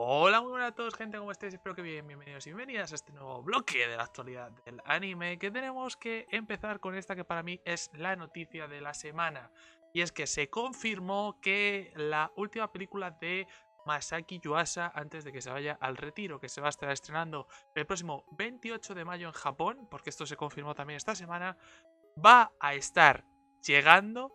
Hola, muy buenas a todos, gente, ¿cómo estáis? Espero que bien, bienvenidos y bienvenidas a este nuevo bloque de la actualidad del anime que tenemos que empezar con esta que para mí es la noticia de la semana y es que se confirmó que la última película de Masaki Yuasa antes de que se vaya al retiro, que se va a estar estrenando el próximo 28 de mayo en Japón, porque esto se confirmó también esta semana, va a estar llegando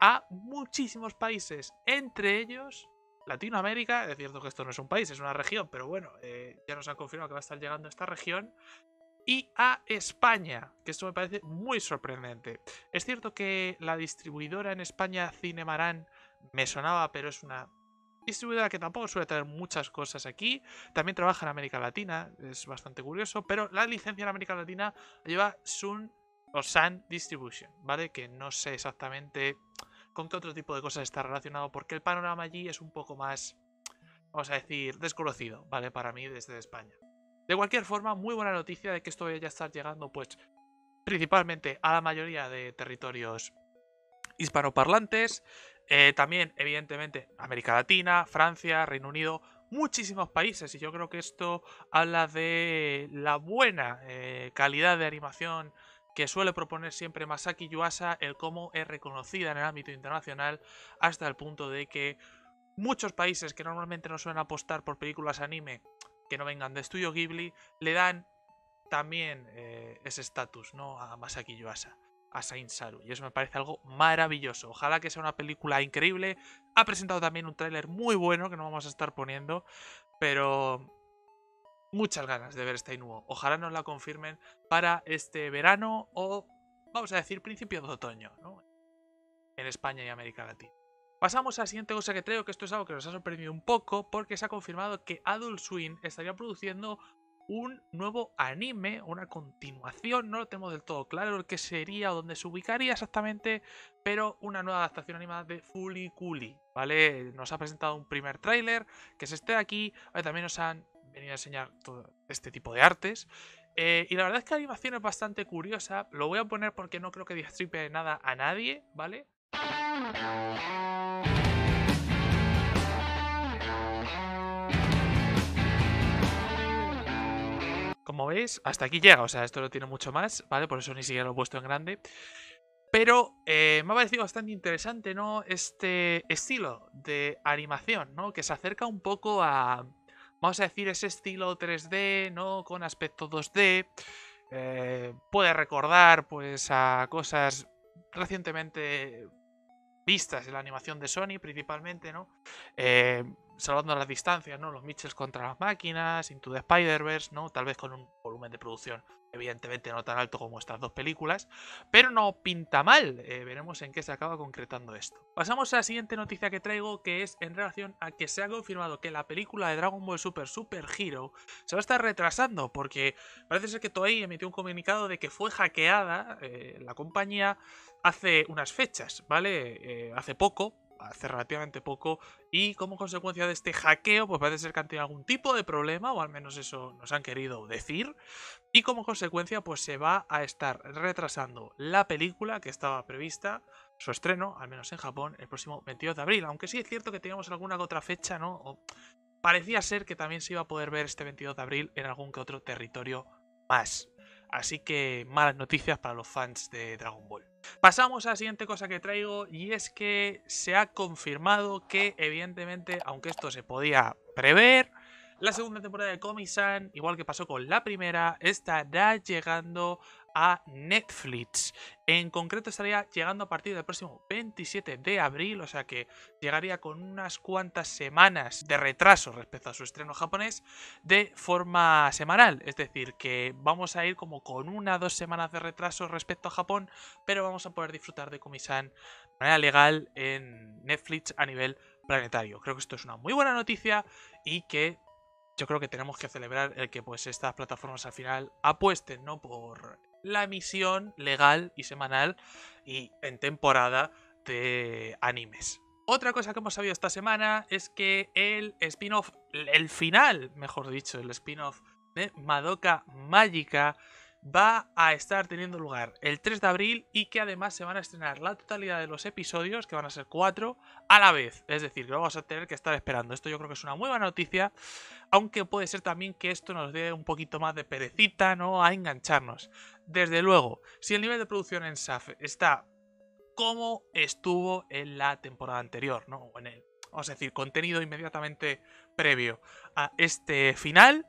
a muchísimos países, entre ellos Latinoamérica, es cierto que esto no es un país, es una región, pero bueno, eh, ya nos han confirmado que va a estar llegando a esta región. Y a España, que esto me parece muy sorprendente. Es cierto que la distribuidora en España, Cinemarán, me sonaba, pero es una distribuidora que tampoco suele tener muchas cosas aquí. También trabaja en América Latina, es bastante curioso, pero la licencia en América Latina lleva Sun o Sun Distribution, ¿vale? Que no sé exactamente con qué otro tipo de cosas está relacionado, porque el panorama allí es un poco más, vamos a decir, desconocido, ¿vale? Para mí desde España. De cualquier forma, muy buena noticia de que esto ya estar llegando, pues, principalmente a la mayoría de territorios hispanoparlantes, eh, también, evidentemente, América Latina, Francia, Reino Unido, muchísimos países. Y yo creo que esto habla de la buena eh, calidad de animación que suele proponer siempre Masaki Yuasa el cómo es reconocida en el ámbito internacional hasta el punto de que muchos países que normalmente no suelen apostar por películas anime que no vengan de estudio Ghibli le dan también eh, ese estatus ¿no? a Masaki Yuasa, a Saint Y eso me parece algo maravilloso. Ojalá que sea una película increíble. Ha presentado también un tráiler muy bueno que no vamos a estar poniendo, pero muchas ganas de ver este nuevo Ojalá nos la confirmen para este verano o, vamos a decir, principios de otoño, ¿no? En España y América Latina. Pasamos a la siguiente cosa que creo que esto es algo que nos ha sorprendido un poco, porque se ha confirmado que Adult Swim estaría produciendo un nuevo anime, una continuación, no lo tenemos del todo claro el que sería o dónde se ubicaría exactamente, pero una nueva adaptación animada de Fully Kuli ¿vale? Nos ha presentado un primer tráiler, que es este de aquí, también nos han venir a enseñar todo este tipo de artes. Eh, y la verdad es que la animación es bastante curiosa. Lo voy a poner porque no creo que distripe nada a nadie, ¿vale? Como veis, hasta aquí llega, o sea, esto lo tiene mucho más, ¿vale? Por eso ni siquiera lo he puesto en grande. Pero eh, me ha parecido bastante interesante, ¿no? Este estilo de animación, ¿no? Que se acerca un poco a, vamos a decir, ese estilo 3D, ¿no? Con aspecto 2D. Eh, puede recordar, pues, a cosas recientemente vistas en la animación de Sony, principalmente, ¿no? Eh, salvando las distancias, ¿no? Los Mitchells contra las máquinas, Into the Spider-Verse, ¿no? Tal vez con un volumen de producción evidentemente no tan alto como estas dos películas, pero no pinta mal. Eh, veremos en qué se acaba concretando esto. Pasamos a la siguiente noticia que traigo, que es en relación a que se ha confirmado que la película de Dragon Ball Super Super Hero se va a estar retrasando, porque parece ser que Toei emitió un comunicado de que fue hackeada eh, la compañía hace unas fechas, ¿vale? Eh, hace poco, hace relativamente poco y como consecuencia de este hackeo pues parece ser que han tenido algún tipo de problema o al menos eso nos han querido decir y como consecuencia pues se va a estar retrasando la película que estaba prevista su estreno, al menos en Japón, el próximo 22 de abril, aunque sí es cierto que teníamos alguna que otra fecha, ¿no? parecía ser que también se iba a poder ver este 22 de abril en algún que otro territorio más. Así que malas noticias para los fans de Dragon Ball. Pasamos a la siguiente cosa que traigo y es que se ha confirmado que evidentemente, aunque esto se podía prever, la segunda temporada de comisan igual que pasó con la primera, estará llegando a Netflix. En concreto estaría llegando a partir del próximo 27 de abril, o sea que llegaría con unas cuantas semanas de retraso respecto a su estreno japonés de forma semanal. Es decir, que vamos a ir como con una o dos semanas de retraso respecto a Japón, pero vamos a poder disfrutar de Komi-san de manera legal en Netflix a nivel planetario. Creo que esto es una muy buena noticia y que yo creo que tenemos que celebrar el que pues estas plataformas al final apuesten, ¿no? Por la misión legal y semanal y en temporada de animes. Otra cosa que hemos sabido esta semana es que el spin-off, el final, mejor dicho, el spin-off de Madoka Mágica va a estar teniendo lugar el 3 de abril y que además se van a estrenar la totalidad de los episodios, que van a ser 4, a la vez. Es decir, que lo vamos a tener que estar esperando. Esto yo creo que es una muy buena noticia, aunque puede ser también que esto nos dé un poquito más de perecita, ¿no? A engancharnos. Desde luego, si el nivel de producción en SAF está como estuvo en la temporada anterior, ¿no? O en el, vamos decir, contenido inmediatamente previo a este final,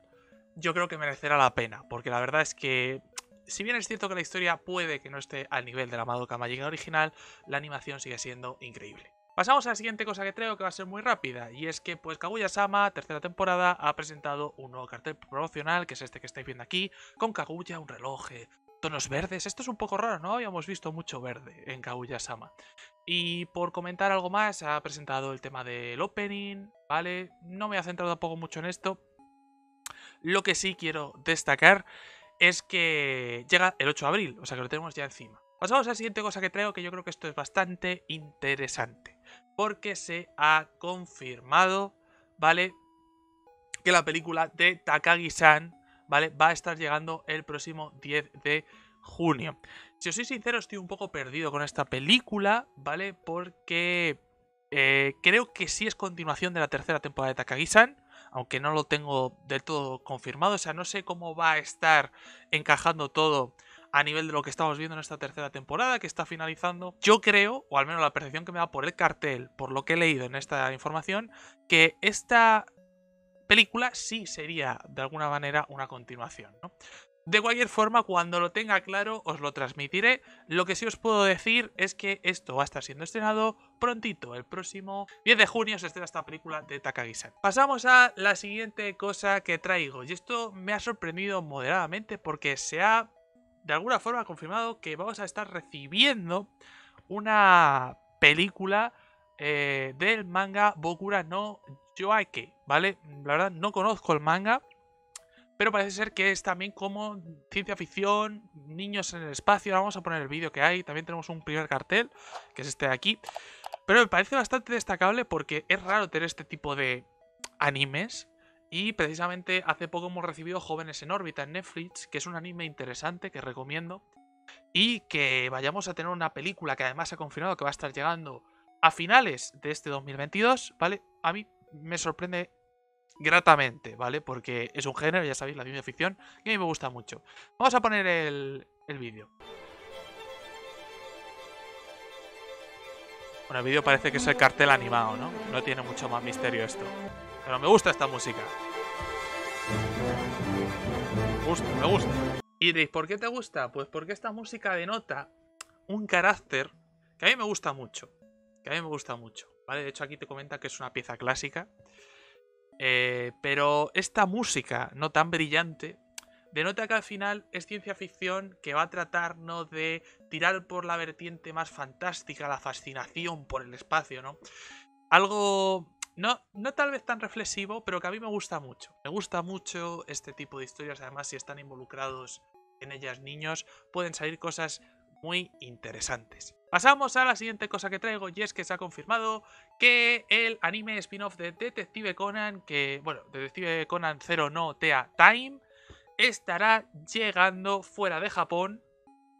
yo creo que merecerá la pena, porque la verdad es que si bien es cierto que la historia puede que no esté al nivel de la Madoka Magica original, la animación sigue siendo increíble. Pasamos a la siguiente cosa que creo que va a ser muy rápida, y es que pues Kaguya-sama, tercera temporada, ha presentado un nuevo cartel promocional, que es este que estáis viendo aquí, con Kaguya, un reloj, tonos verdes. Esto es un poco raro, no habíamos visto mucho verde en Kaguya-sama. Y por comentar algo más, ha presentado el tema del opening, ¿vale? No me ha centrado tampoco mucho en esto, lo que sí quiero destacar es que llega el 8 de abril, o sea que lo tenemos ya encima. Pasamos a la siguiente cosa que traigo, que yo creo que esto es bastante interesante. Porque se ha confirmado, ¿vale? Que la película de Takagi-san, ¿vale? Va a estar llegando el próximo 10 de junio. Si os soy sincero, estoy un poco perdido con esta película, ¿vale? Porque eh, creo que sí es continuación de la tercera temporada de Takagi-san aunque no lo tengo del todo confirmado. O sea, no sé cómo va a estar encajando todo a nivel de lo que estamos viendo en esta tercera temporada que está finalizando. Yo creo, o al menos la percepción que me da por el cartel, por lo que he leído en esta información, que esta película sí sería de alguna manera una continuación. ¿no? De cualquier forma, cuando lo tenga claro, os lo transmitiré. Lo que sí os puedo decir es que esto va a estar siendo estrenado prontito, el próximo 10 de junio se estrena esta película de takagi Pasamos a la siguiente cosa que traigo, y esto me ha sorprendido moderadamente porque se ha, de alguna forma, confirmado que vamos a estar recibiendo una película eh, del manga Bokura no Yoake, ¿vale? La verdad, no conozco el manga, pero parece ser que es también como ciencia ficción, niños en el espacio. vamos a poner el vídeo que hay. También tenemos un primer cartel, que es este de aquí. Pero me parece bastante destacable porque es raro tener este tipo de animes. Y precisamente hace poco hemos recibido Jóvenes en órbita en Netflix, que es un anime interesante que recomiendo. Y que vayamos a tener una película que además ha confirmado que va a estar llegando a finales de este 2022, ¿vale? A mí me sorprende gratamente, ¿vale? Porque es un género, ya sabéis, la ciencia ficción, que a mí me gusta mucho. Vamos a poner el, el vídeo. Bueno, el vídeo parece que es el cartel animado, ¿no? No tiene mucho más misterio esto. Pero me gusta esta música. Me gusta, me gusta. Y diréis, ¿por qué te gusta? Pues porque esta música denota un carácter que a mí me gusta mucho. Que a mí me gusta mucho, ¿vale? De hecho, aquí te comenta que es una pieza clásica. Eh, pero esta música no tan brillante denota que al final es ciencia ficción que va a tratar de tirar por la vertiente más fantástica, la fascinación por el espacio, ¿no? Algo no, no tal vez tan reflexivo, pero que a mí me gusta mucho. Me gusta mucho este tipo de historias, además si están involucrados en ellas niños, pueden salir cosas muy interesantes. Pasamos a la siguiente cosa que traigo y es que se ha confirmado que el anime spin-off de Detective Conan, que, bueno, Detective Conan 0 no Tea Time, estará llegando fuera de Japón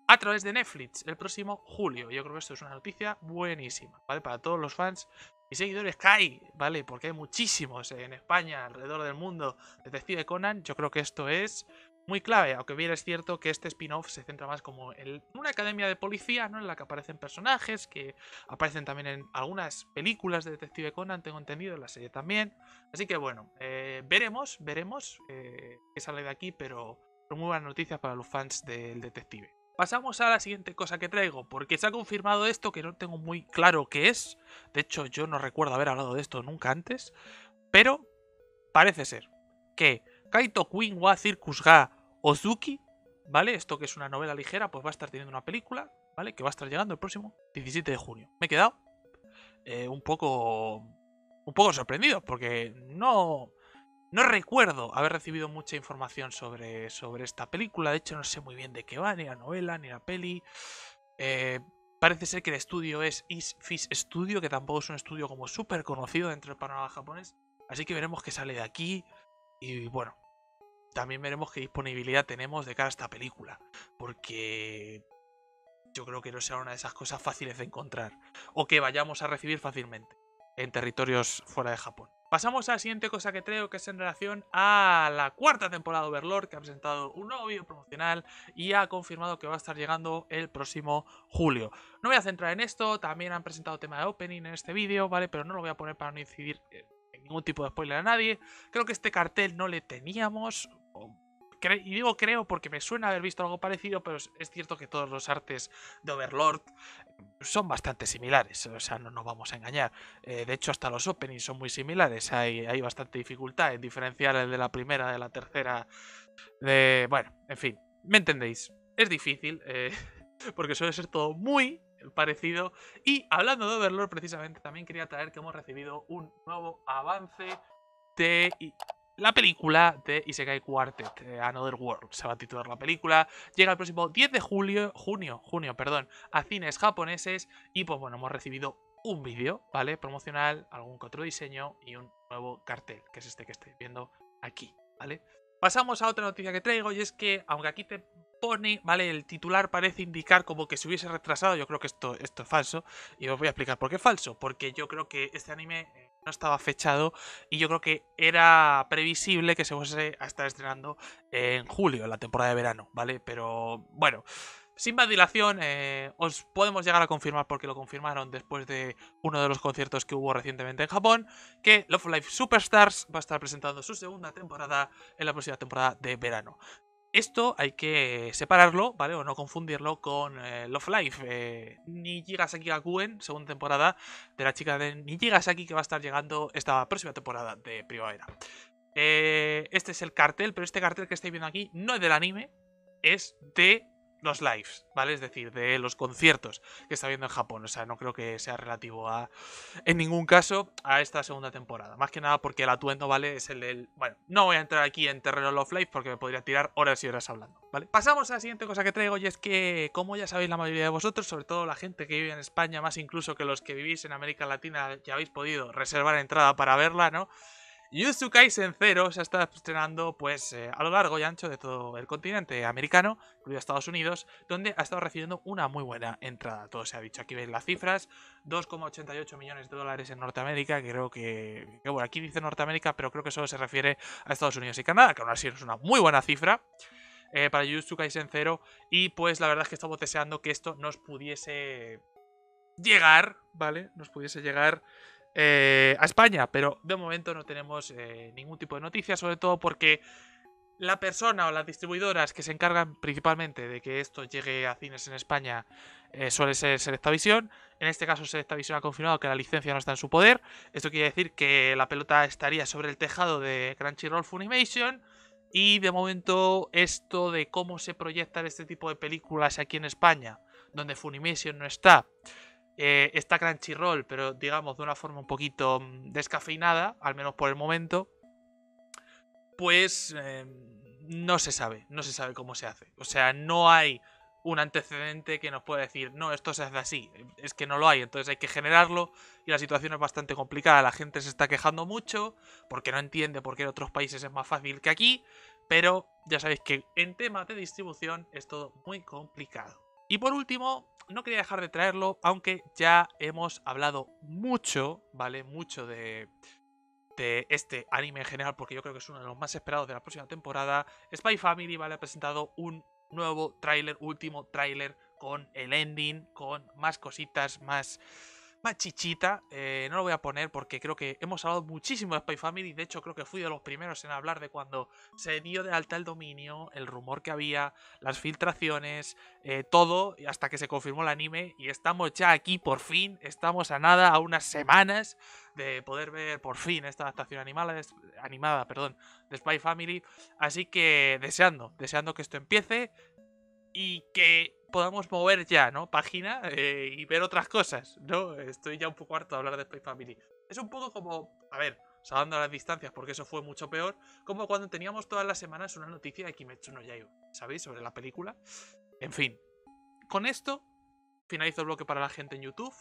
a través de Netflix el próximo julio. Yo creo que esto es una noticia buenísima, ¿vale? Para todos los fans y seguidores que hay, ¿vale? Porque hay muchísimos en España, alrededor del mundo, Detective Conan. Yo creo que esto es muy clave, aunque bien es cierto que este spin-off se centra más como en una academia de policía, ¿no? En la que aparecen personajes, que aparecen también en algunas películas de Detective Conan, tengo entendido, en la serie también. Así que bueno, eh, veremos, veremos eh, qué sale de aquí, pero, pero muy buenas noticias para los fans del detective. Pasamos a la siguiente cosa que traigo, porque se ha confirmado esto que no tengo muy claro qué es. De hecho, yo no recuerdo haber hablado de esto nunca antes, pero parece ser que Kaito Queen wa Circus ga Ozuki, ¿vale? Esto que es una novela ligera, pues va a estar teniendo una película, ¿vale? Que va a estar llegando el próximo 17 de junio. Me he quedado eh, un poco. Un poco sorprendido, porque no. No recuerdo haber recibido mucha información sobre, sobre esta película. De hecho, no sé muy bien de qué va, ni la novela, ni la peli. Eh, parece ser que el estudio es Is Fish Studio, que tampoco es un estudio como súper conocido dentro del panorama japonés. Así que veremos qué sale de aquí. Y bueno, también veremos qué disponibilidad tenemos de cara a esta película. Porque yo creo que no será una de esas cosas fáciles de encontrar. O que vayamos a recibir fácilmente en territorios fuera de Japón. Pasamos a la siguiente cosa que creo que es en relación a la cuarta temporada de Overlord, que ha presentado un nuevo vídeo promocional y ha confirmado que va a estar llegando el próximo julio. No voy a centrar en esto, también han presentado tema de opening en este vídeo, ¿vale? Pero no lo voy a poner para no incidir en ningún tipo de spoiler a nadie. Creo que este cartel no le teníamos, y digo creo porque me suena haber visto algo parecido, pero es cierto que todos los artes de Overlord son bastante similares, o sea, no nos vamos a engañar. Eh, de hecho, hasta los openings son muy similares, hay, bastante dificultad en diferenciar el de la primera, de la tercera, de... Bueno, en fin, me entendéis, es difícil, eh, porque suele ser todo muy parecido. Y hablando de Overlord, precisamente, también quería traer que hemos recibido un nuevo avance de... La película de Isekai Quartet, eh, Another World, se va a titular la película. Llega el próximo 10 de julio, junio, junio, perdón, a cines japoneses. Y pues bueno, hemos recibido un vídeo, ¿vale? Promocional, algún otro diseño y un nuevo cartel, que es este que estáis viendo aquí, ¿vale? Pasamos a otra noticia que traigo y es que, aunque aquí te pone, ¿vale? El titular parece indicar como que se hubiese retrasado, yo creo que esto, esto es falso y os voy a explicar por qué es falso, porque yo creo que este anime eh, no estaba fechado y yo creo que era previsible que se fuese a estar estrenando en julio, en la temporada de verano, ¿vale? Pero bueno, sin más dilación, eh, os podemos llegar a confirmar, porque lo confirmaron después de uno de los conciertos que hubo recientemente en Japón, que Love Life Superstars va a estar presentando su segunda temporada en la próxima temporada de verano. Esto hay que separarlo, ¿vale? O no confundirlo con eh, Love Life. Eh, Nijigasaki Gakuen, segunda temporada de la chica de Nijigasaki que va a estar llegando esta próxima temporada de primavera. Eh, este es el cartel, pero este cartel que estáis viendo aquí no es del anime, es de los lives, ¿vale? Es decir, de los conciertos que está habiendo en Japón. O sea, no creo que sea relativo a, en ningún caso, a esta segunda temporada. Más que nada porque el atuendo, ¿vale? Es el del... Bueno, no voy a entrar aquí en terreno Love life porque me podría tirar horas y horas hablando, ¿vale? Pasamos a la siguiente cosa que traigo y es que, como ya sabéis la mayoría de vosotros, sobre todo la gente que vive en España, más incluso que los que vivís en América Latina, ya habéis podido reservar entrada para verla, ¿no? Yusukeisen Kaisen 0 se estado estrenando pues eh, a lo largo y ancho de todo el continente americano, incluido Estados Unidos, donde ha estado recibiendo una muy buena entrada. Todo se ha dicho, aquí veis las cifras, 2,88 millones de dólares en Norteamérica, que creo que, bueno, aquí dice Norteamérica, pero creo que solo se refiere a Estados Unidos y Canadá, que aún así es una muy buena cifra. Eh, para Yusukeisen Kaisen 0 y pues la verdad es que estamos deseando que esto nos pudiese llegar, ¿vale? Nos pudiese llegar eh, a España, pero de momento no tenemos eh, ningún tipo de noticia, sobre todo porque la persona o las distribuidoras que se encargan principalmente de que esto llegue a cines en España eh, suele ser Selectavisión. En este caso, Selectavisión ha confirmado que la licencia no está en su poder. Esto quiere decir que la pelota estaría sobre el tejado de Crunchyroll Funimation. Y de momento, esto de cómo se proyectan este tipo de películas aquí en España, donde Funimation no está, eh, está Crunchyroll, pero digamos de una forma un poquito mm, descafeinada, al menos por el momento, pues em, no se sabe, no se sabe cómo se hace. O sea, no hay un antecedente que nos pueda decir, no, esto se hace así, es que no lo hay, entonces hay que generarlo y la situación es bastante complicada, la gente se está quejando mucho porque no entiende por qué en otros países es más fácil que aquí, pero ya sabéis que en temas de distribución es todo muy complicado. Y por último, no quería dejar de traerlo, aunque ya hemos hablado mucho, ¿vale? Mucho de, de este anime en general, porque yo creo que es uno de los más esperados de la próxima temporada. Spy Family, ¿vale? Ha presentado un nuevo tráiler, último tráiler, con el ending, con más cositas, más más chichita. Eh, no lo voy a poner porque creo que hemos hablado muchísimo de Spy Family. De hecho, creo que fui de los primeros en hablar de cuando se dio de alta el dominio, el rumor que había, las filtraciones, eh, todo, hasta que se confirmó el anime. Y estamos ya aquí, por fin. Estamos a nada, a unas semanas de poder ver por fin esta adaptación animada, animada perdón, de Spy Family. Así que deseando, deseando que esto empiece y que podamos mover ya, ¿no? Página eh, y ver otras cosas, ¿no? Estoy ya un poco harto de hablar de Spy Family. Es un poco como, a ver, salvando las distancias porque eso fue mucho peor, como cuando teníamos todas las semanas una noticia de Kimetsu no ¿sabéis? Sobre la película. En fin, con esto finalizo el bloque para la gente en YouTube.